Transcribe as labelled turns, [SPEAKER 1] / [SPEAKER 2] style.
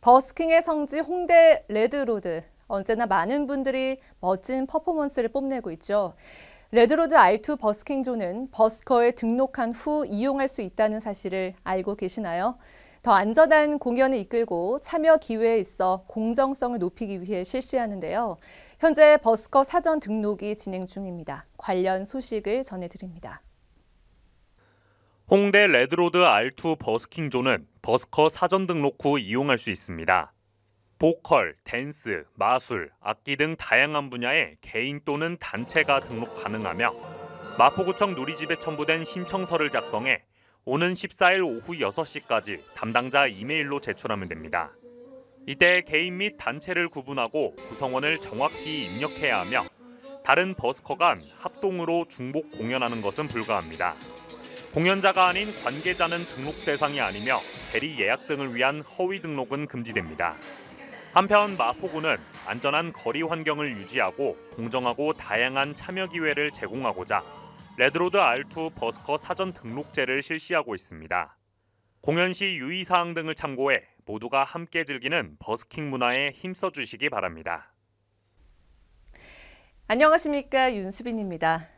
[SPEAKER 1] 버스킹의 성지 홍대 레드로드. 언제나 많은 분들이 멋진 퍼포먼스를 뽐내고 있죠. 레드로드 R2 버스킹 존은 버스커에 등록한 후 이용할 수 있다는 사실을 알고 계시나요? 더 안전한 공연을 이끌고 참여 기회에 있어 공정성을 높이기 위해 실시하는데요. 현재 버스커 사전 등록이 진행 중입니다. 관련 소식을 전해드립니다.
[SPEAKER 2] 홍대 레드로드 R2 버스킹존은 버스커 사전 등록 후 이용할 수 있습니다. 보컬, 댄스, 마술, 악기 등 다양한 분야에 개인 또는 단체가 등록 가능하며 마포구청 누리집에 첨부된 신청서를 작성해 오는 14일 오후 6시까지 담당자 이메일로 제출하면 됩니다. 이때 개인 및 단체를 구분하고 구성원을 정확히 입력해야 하며 다른 버스커 간 합동으로 중복 공연하는 것은 불가합니다. 공연자가 아닌 관계자는 등록 대상이 아니며 대리 예약 등을 위한 허위 등록은 금지됩니다. 한편 마포구는 안전한 거리 환경을 유지하고 공정하고 다양한 참여 기회를 제공하고자 레드로드 R2 버스커 사전 등록제를 실시하고 있습니다. 공연 시 유의사항 등을 참고해 모두가 함께 즐기는 버스킹 문화에 힘써 주시기 바랍니다.
[SPEAKER 1] 안녕하십니까 윤수빈입니다.